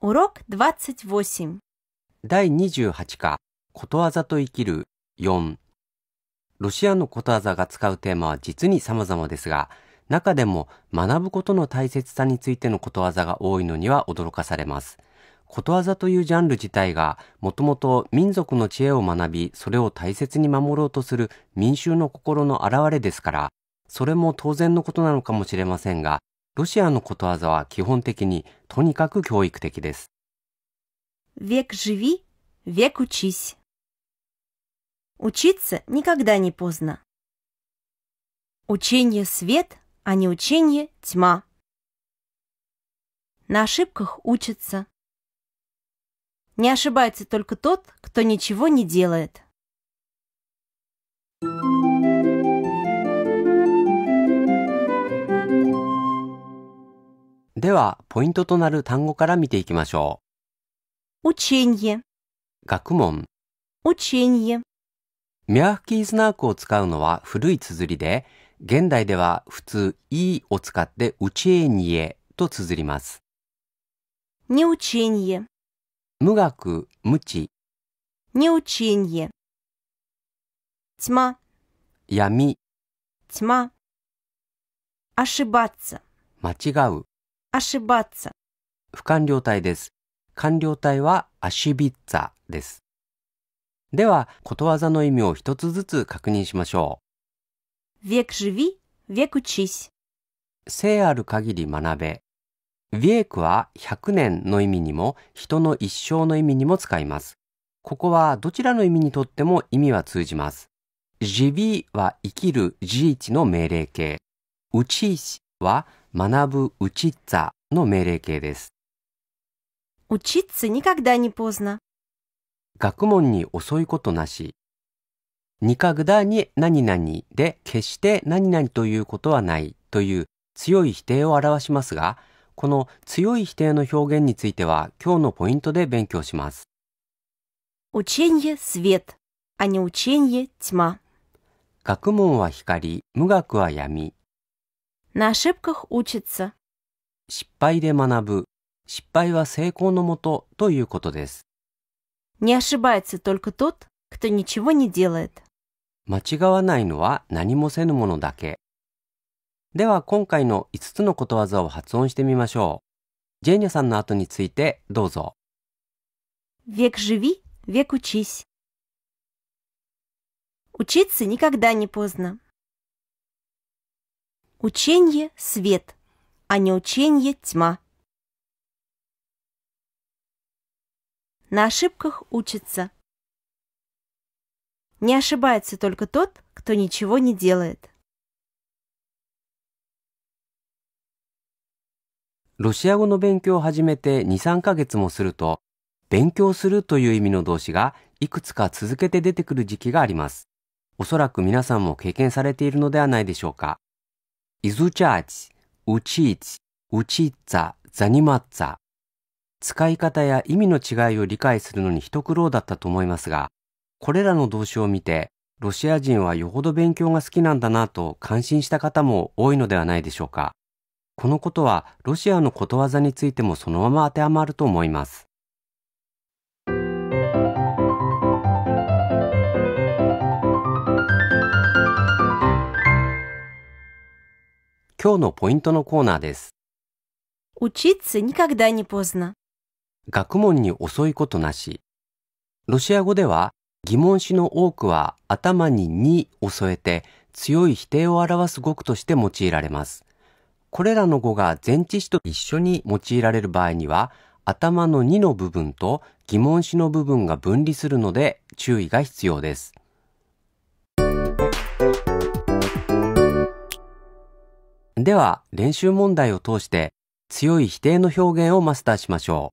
урок 28. 第28課、ことわざと生きる4。ロシアのことわざが使うテーマは実に様々ですが、中でも学ぶことの大切さについてのことわざが多いのには驚かされます。ことわざというジャンル自体がもともと民族の知恵を学びそれを大切に守ろうとする民衆の心の表れですからそれも当然のことなのかもしれませんがロシアのことわざは基本的にとにかく教育的です。Век живи, век учись. Учиться никогда не поздно. Учение – свет, а не учение – тьма. На ошибках учатся. Не ошибается только тот, кто ничего не делает. では、ポイントとなる単語から見ていきましょう。учение 学問 учение ミャーフキースナークを使うのは古い綴りで、現代では普通、いいを使って、うちえにえと綴ります。にうちえにえ。無学、無知にうちえにえ。つま。闇つま。м а о ш 間違う ошибаться. 不完了体です。完了体はアシビッツァです。では、ことわざの意味を一つずつ確認しましょう。век живи, век учись。生ある限り学べ。век は100年の意味にも、人の一生の意味にも使います。ここはどちらの意味にとっても意味は通じます。живи は生きるーチの命令形。учись は学ぶうちっざの命令形です。学問に遅いことなし。にか к だに何々で決して何々ということはないという強い否定を表しますが、この強い否定の表現については今日のポイントで勉強します。学問は光、無学は闇。На ошибках учится. 失敗で学ぶ。失敗は成功のもとということです。Не ошибается только тот, кто ничего не делает. 間違わないのは何もせぬものだけ。では今回の5つのことわざを発音してみましょう。ジェーニャさんの後についてどうぞ。Век живи, век учись. Учиться никогда не поздно. Ученье – свет, а не ученье – тьма. На ошибках учится. Не ошибается только тот, кто ничего не делает. ロシア語の勉強を始めて2、3ヶ月もすると、勉強するという意味の動詞がいくつか続けて出てくる時期があります。おそらく皆さんも経験されているのではないでしょうか。изучать, учить, учиться, заниматься。使い方や意味の違いを理解するのに一苦労だったと思いますが、これらの動詞を見て、ロシア人はよほど勉強が好きなんだなと感心した方も多いのではないでしょうか。このことはロシアのことわざについてもそのまま当てはまると思います。今日のポイントのコーナーです。学問に遅いことなし。ロシア語では疑問詞の多くは頭ににを添えて強い否定を表す語句として用いられます。これらの語が前置詞と一緒に用いられる場合には頭の2の部分と疑問詞の部分が分離するので注意が必要です。では、練習問題を通して強い否定の表現をマスターしましょ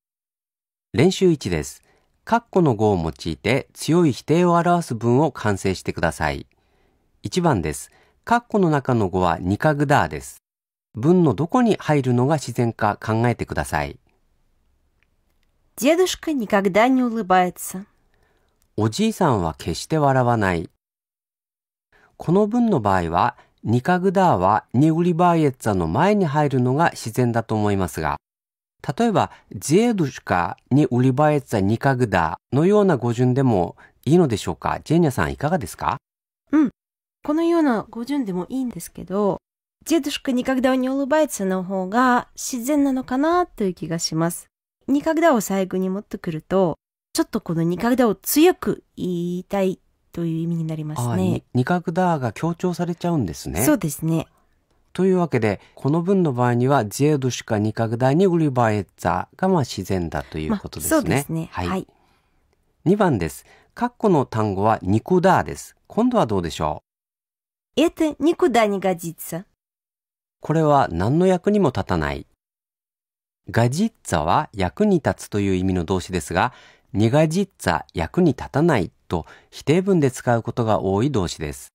う。練習1です。カッコの語を用いて強い否定を表す文を完成してください。1番です。カッコの中の語はニカグダーです。文のどこに入るのが自然か考えてください。おじいさんは決して笑わない。この文の場合は、ニカグダーはニウリバーエッツァの前に入るのが自然だと思いますが、例えば、ジェードシカにウリバエッツァニカグダーのような語順でもいいのでしょうかジェーニャさんいかがですかうん。このような語順でもいいんですけど、ジェードシカニカグダーにウリバエッツァの方が自然なのかなという気がします。ニカグダーを最後に持ってくると、ちょっとこのニカグダーを強く言いたいという意味になりますね。二角だが強調されちゃうんですね。そうですね。というわけで、この文の場合には、ゼードしか二角だに売りばえざがまあ自然だということですね。まあ、そうですね。はい。はい、番です。括弧の単語は肉だです。今度はどうでしょうえ т о никуда не г これは何の役にも立たない。ガジッツァは役に立つという意味の動詞ですが、ニガジッツァ役に立たないと否定文で使うことが多い動詞です。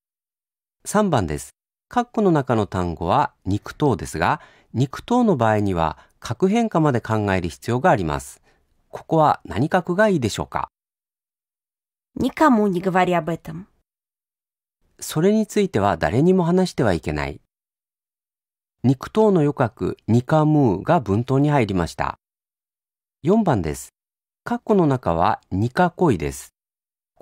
3番です。カッコの中の単語は肉等ですが、肉等の場合には核変化まで考える必要があります。ここは何角がいいでしょうか Никому не г о それについては誰にも話してはいけない。肉等の予覚、ニカムーが文頭に入りました。4番です。カッコの中はニカコいです。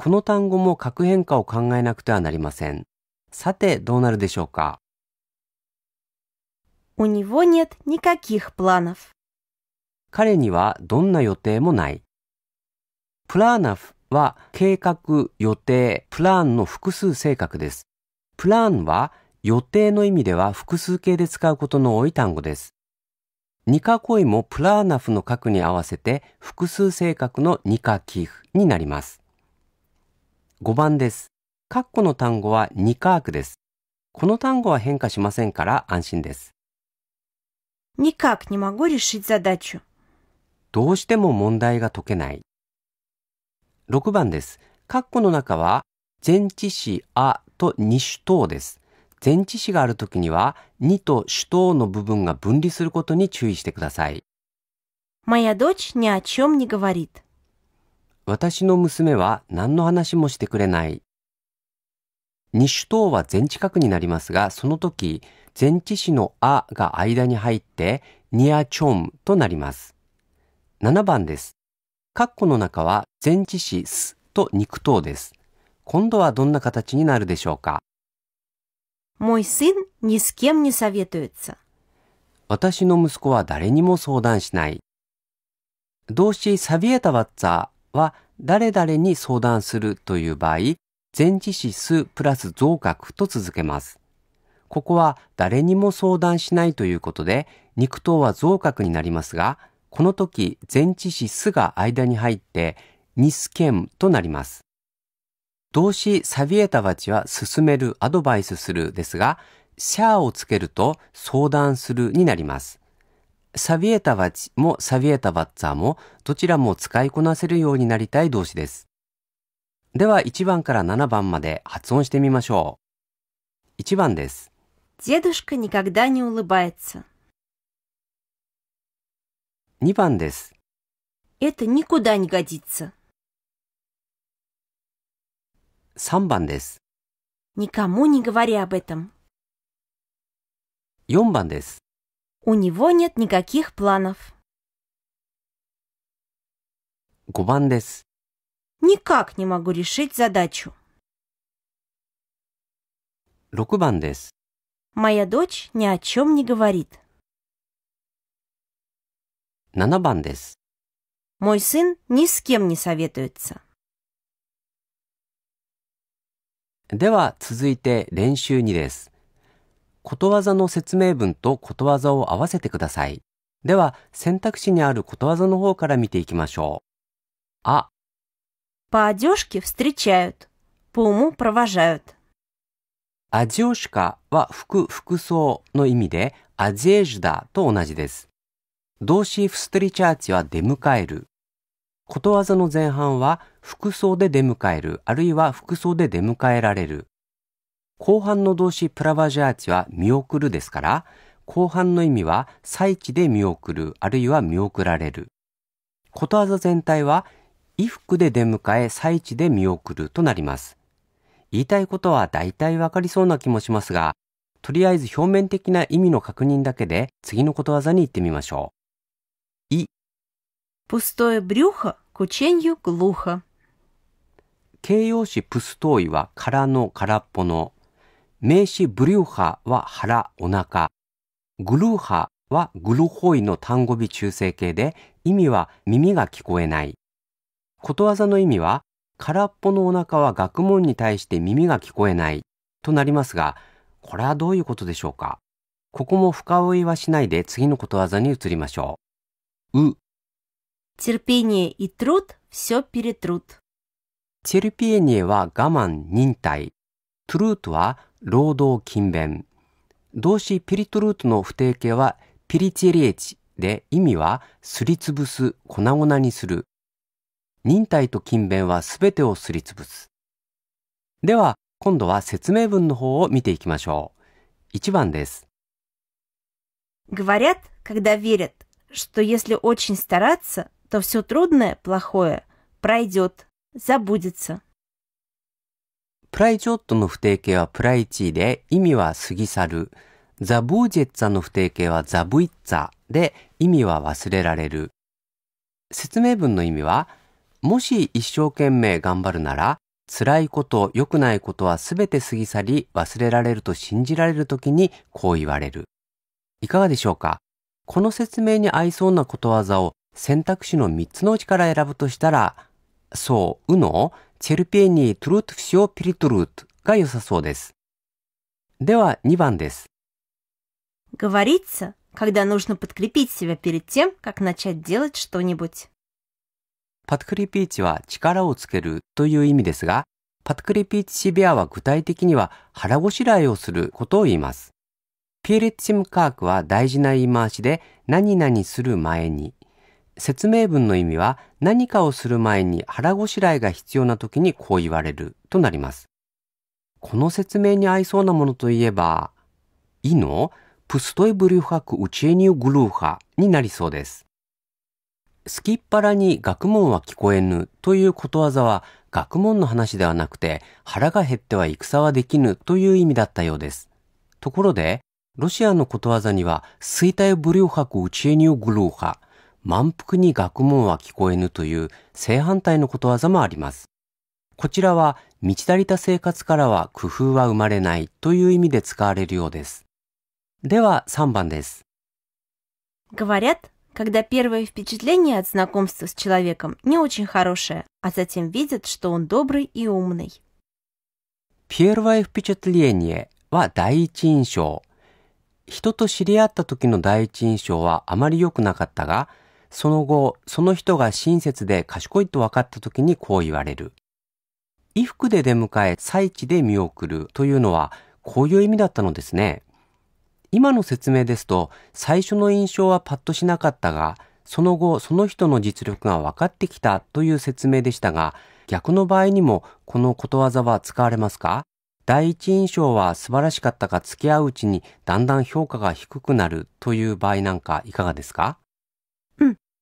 この単語も核変化を考えなくてはなりません。さて、どうなるでしょうか У него нет никаких планов. 彼にはどんな予定もない。プラーナフは計画、予定、プランの複数性格です。プランは予定の意味では複数形で使うことの多い単語です。ニカコイもプラーナフの核に合わせて複数性格のニカキフになります。5番です。カッコの単語は2カークです。この単語は変化しませんから安心です。Никак не могу решить задачу. どうしても問題が解けない。6番です。カッコの中は前置詞あと二種等です。前置詞があるときには、2と主等の部分が分離することに注意してください。Моя дочь ни о чем не говорит. 私の娘は何の話もしてくれない。二種等は全近くになりますが、その時、前置詞のあが間に入って、ニアチョムとなります。7番です。括弧の中は前置詞すと肉等です。今度はどんな形になるでしょうか私の息子は誰にも相談しない。動詞サビエタワッツァは誰々に相談するという場合、前置詞すプラス増格と続けます。ここは誰にも相談しないということで、肉頭は増格になりますが、この時前置詞すが間に入って、ニスケムとなります。動詞サビエタバチは進める、アドバイスするですが、シャーをつけると相談するになります。サビエタワチもサビエタワッツァもどちらも使いこなせるようになりたい動詞です。では1番から7番まで発音してみましょう。1番です。2番です。3番です。4番です。У него нет никаких планов. 5番です。Никак не могу решить задачу. 6番です。Моя дочь ни о чем не говорит. 7番です。Мой сын ни с кем не советуется. では続いて練習2です。ことわざの説明文とことわざを合わせてください。では、選択肢にあることわざの方から見ていきましょう。あ。По о д встречают, アジオシカは服、服装の意味で、アジエジュダと同じです。動詞フストリチャーチは出迎える。ことわざの前半は、服装で出迎える、あるいは服装で出迎えられる。後半の動詞プラバジャーチは見送るですから、後半の意味は最地で見送る、あるいは見送られる。ことわざ全体は衣服で出迎え、最地で見送るとなります。言いたいことは大体わかりそうな気もしますが、とりあえず表面的な意味の確認だけで次のことわざに行ってみましょう。い。形容詞プストイは空の空っぽの名詞ブリューハは腹、お腹。グルーハはグルホイの単語尾中性形で、意味は耳が聞こえない。ことわざの意味は、空っぽのお腹は学問に対して耳が聞こえないとなりますが、これはどういうことでしょうかここも深追いはしないで次のことわざに移りましょう。う。チェルピ е ニエは我慢、忍耐。トゥルートは労働勤勉。動詞ピリトゥルートの不定形はピリチェリエチで意味はすりつぶす、粉々にする。忍耐と勤勉はすべてをすりつぶす。では、今度は説明文の方を見ていきましょう。1番です。Говорят, когда верят, что если очень стараться, то все трудное, плохое пройдет, забудется. プライチョットの不定形はプライチーで、意味は過ぎ去る。ザブージェッツァの不定形はザブイッツァで、意味は忘れられる。説明文の意味は、もし一生懸命頑張るなら、辛いこと、良くないことはすべて過ぎ去り、忘れられると信じられるときにこう言われる。いかがでしょうかこの説明に合いそうなことわざを選択肢の3つのうちから選ぶとしたら、そう、うの、チェルペニートゥルートフシオピリトゥルートが良さそうです。では、2番です。говорится, когда нужно подкрепить себя перед тем, как начать делать что-нибудь. パトクリピーチは力をつけるという意味ですが、パトクリピーチシビアは具体的には腹ごしらえをすることを言います。ピエレッチムカークは大事な言い回しで、何々する前に説明文の意味は何かをする前に腹ごしらえが必要な時にこう言われるとなります。この説明に合いそうなものといえば、いの、プストイブリュハクウチエニュグルーハになりそうです。すきっ腹に学問は聞こえぬということわざは学問の話ではなくて腹が減っては戦はできぬという意味だったようです。ところで、ロシアのことわざには、衰退ブリューハクウチエニュグルーハ満腹に学問は聞こえぬという正反対のことわざもあります。こちらは満ち足りた生活からは工夫は生まれないという意味で使われるようです。では3番です。Говорят, когда первое впечатление от знакомства с человеком не очень хорошее, а затем видят, что он добрый и умный. Первое впечатление は第一印象。人と知り合った時の第一印象はあまり良くなかったが、その後、その人が親切で賢いと分かった時にこう言われる。衣服で出迎え、最地で見送るというのは、こういう意味だったのですね。今の説明ですと、最初の印象はパッとしなかったが、その後、その人の実力が分かってきたという説明でしたが、逆の場合にも、このことわざは使われますか第一印象は素晴らしかったが付き合ううちにだんだん評価が低くなるという場合なんかいかがですか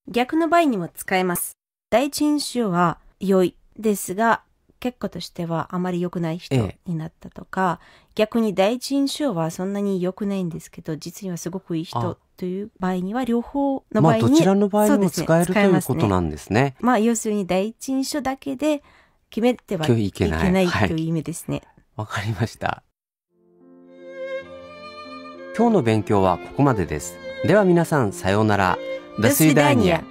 逆の場合にも使えます。第一印象は良いですが、結果としてはあまり良くない人になったとか、ええ、逆に第一印象はそんなに良くないんですけど、実にはすごくいい人という場合には、両方の場合に、まあ、どちらの場合にも使える、ということなんですね。まあ、要するに第一印象だけで決めてはいけないという意味ですね。わ、かりました。今日の勉強はここまでです。では皆さん、さようなら。До свидания.